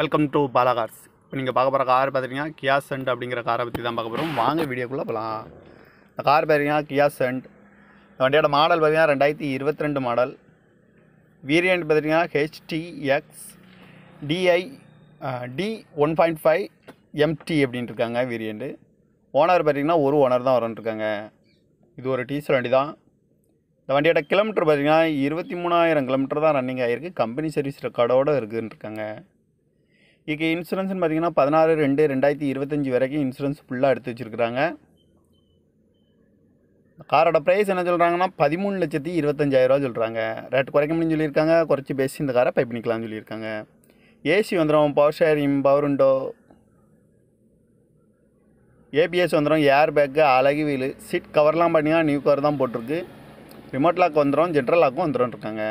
welcome to Bala cars இப்போ நீங்கள் பார்க்க போகிற கார் பார்த்தீங்கன்னா கியா சென்ட் அப்படிங்கிற காரை பற்றி தான் பார்க்க போகிறோம் வாங்க வீடியோக்குள்ளே போகலாம் இந்த கார் பார்த்தீங்கன்னா கியா சென்ட் இந்த வண்டியோட மாடல் பார்த்தீங்கன்னா ரெண்டாயிரத்தி இருபத்தி ரெண்டு மாடல் வீரியன்ட் பார்த்தீங்கன்னா HDX DI D one point five MT அப்படின்ட்டு இருக்காங்க ஓனர் பார்த்தீங்கன்னா ஒரு ஓனர் தான் வரன்ட்ருக்காங்க இது ஒரு டீசல் வண்டி தான் இந்த வண்டியோட கிலோமீட்டர் பார்த்தீங்கன்னா இருபத்தி மூணாயிரம் கிலோமீட்டர் தான் ரன்னிங் ஆகிருக்கு கம்பெனி சர்வீஸ் ரெக்கார்டோடு இருக்குதுன்னு இங்கே இன்சூரன்ஸ்னு பார்த்தீங்கன்னா பதினாறு ரெண்டு ரெண்டாயிரத்தி இருபத்தஞ்சி வரைக்கும் இன்சூரன்ஸ் ஃபுல்லாக எடுத்து வச்சுருக்குறாங்க காரோட ப்ரைஸ் என்ன சொல்கிறாங்கன்னா பதிமூணு லட்சத்தி இருபத்தஞ்சாயிரரூவா சொல்கிறாங்க ரேட் குறைக்க முடியும்னு சொல்லியிருக்காங்க குறைச்சி பேசி இந்த காரை பை பண்ணிக்கலாம்னு சொல்லியிருக்காங்க ஏசி வந்துடும் power steering power window ABS வந்துடும் air bag alloy wheel seat கவர்லாம் பண்ணிங்கன்னா நியூ கவர் தான் போட்டிருக்கு ரிமோட் லாக் வந்துடும் ஜென்ரல் லாக்கும் வந்துடும் இருக்காங்க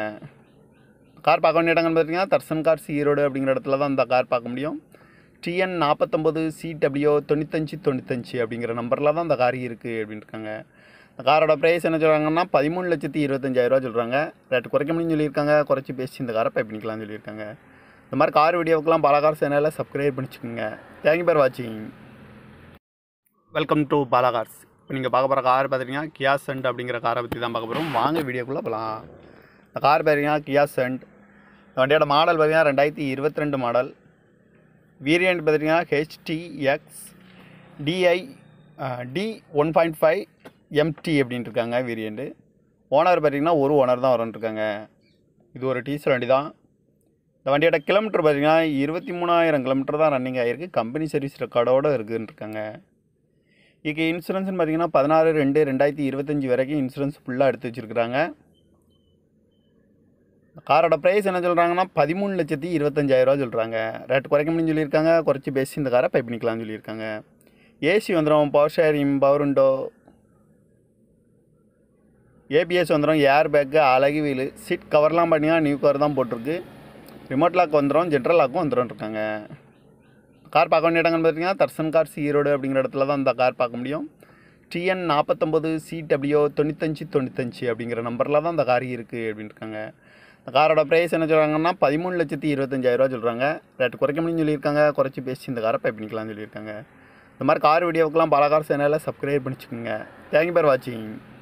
கார் பார்க்க வேண்டிய இடங்கள் பார்த்தீங்கன்னா தர்சன் கார் ஈரோடு அப்படிங்கிற இடத்துல தான் அந்த கார் பார்க்க முடியும் டிஎன் நாற்பத்தொம்பது சிடபிள்யூ தொண்ணூத்தஞ்சு தொண்ணூத்தஞ்சு அப்படிங்கிற நம்பரில் தான் அந்த கார் இருக்குது அப்படின்ட்டுருக்காங்க அந்த காரோட ப்ரைஸ் என்ன சொல்கிறாங்கன்னா பதிமூணு லட்சத்தி இருபத்தஞ்சாயிரரூவா சொல்கிறாங்க ரேட்டு குறைக்க முடியும்னு சொல்லியிருக்காங்க குறைச்சி பேசி இந்த காரை பை பண்ணிக்கலாம்னு சொல்லியிருக்காங்க இந்த மாதிரி கார் வீடியோவுக்குலாம் பல கார் சேனலில் சப்ஸ்கிரைப் பண்ணிச்சுக்கோங்க தேங்க்யூ ஃபார் வாட்சிங் வெல்கம் டு பாலா கார்ஸ் இப்போ நீங்கள் பார்க்க போகிற கார் பார்த்தீங்கன்னா கியாஸ் அண்ட் அப்படிங்கிற காரை பற்றி தான் பார்க்க போகிறோம் வாங்க வீடியோக்குள்ளே போகலாம் கார் பார்த்தீங்கன்னா கியா சென்ட் இந்த வண்டியோட மாடல் பார்த்திங்கன்னா ரெண்டாயிரத்தி இருபத்தி ரெண்டு மாடல் வேரியண்ட் பார்த்திங்கன்னா HDX DI D one point five MT அப்படின்ட்டு இருக்காங்க வீரியண்டு ஓனர் பார்த்திங்கன்னா ஒரு ஓனர் தான் வரன்ட்ருக்காங்க இது ஒரு டீசல் வண்டி தான் இந்த வண்டியோட கிலோமீட்டர் பார்த்திங்கன்னா இருபத்தி மூணாயிரம் கிலோமீட்டர் தான் ரன்னிங் ஆகிருக்கு கம்பெனி சர்வீஸ் ரெக்கார்டோடு இருக்குன்ட்ருக்காங்க இதுக்கு இன்சூரன்ஸ்னு பார்த்திங்கன்னா பதினாறு ரெண்டு ரெண்டாயிரத்தி இருபத்தஞ்சி வரைக்கும் இன்சூரன்ஸ் ஃபுல்லாக எடுத்து வச்சுருக்குறாங்க காரோட ப்ரைஸ் என்ன சொல்கிறாங்கன்னா பதிமூணு லட்சத்தி இருபத்தஞ்சாயிரரூவா சொல்கிறாங்க ரேட் குறைக்க முடியும்னு சொல்லியிருக்காங்க குறைச்சி பேசி இந்த காரை பை பண்ணிக்கலாம்னு சொல்லியிருக்காங்க ஏசி வந்துடும் power steering power window ABS வந்துடும் air bag alloy wheel seat கவர்லாம் பண்ணியா நியூ கவர் தான் போட்டிருக்கு ரிமோட் லாக் வந்துடும் ஜென்ரல் லாக்கும் வந்துடும் இருக்காங்க கார் பார்க்க வேண்டிய இடங்கள்னு பார்த்தீங்கன்னா தர்சன் கார் சி ஈரோடு அப்படிங்கிற இடத்துல தான் இந்த கார் பார்க்க முடியும் டிஎன் நாற்பத்தொம்பது டபிள்யூ தொண்ணூத்தஞ்சு தொண்ணூத்தஞ்சு அப்படிங்கிற நம்பரில் தான் அந்த கார் இருக்குது அப்படின்ட்டுருக்காங்க காரோட ப்ரைஸ் என்ன சொல்கிறாங்கன்னா பதிமூணு லட்சத்தி இருபத்தஞ்சாயிரரூவா சொல்கிறாங்க ரேட் குறைக்க முடியும்னு சொல்லியிருக்காங்க குறைச்சி பேசி இந்த காரை பை பண்ணிக்கலாம்னு சொல்லியிருக்காங்க இந்த மாதிரி கார் வீடியோவுக்குலாம் பல கார் சேனலில் சப்ஸ்கிரைப் பண்ணிச்சுக்கோங்க தேங்க்யூ ஃபார் வாட்சிங்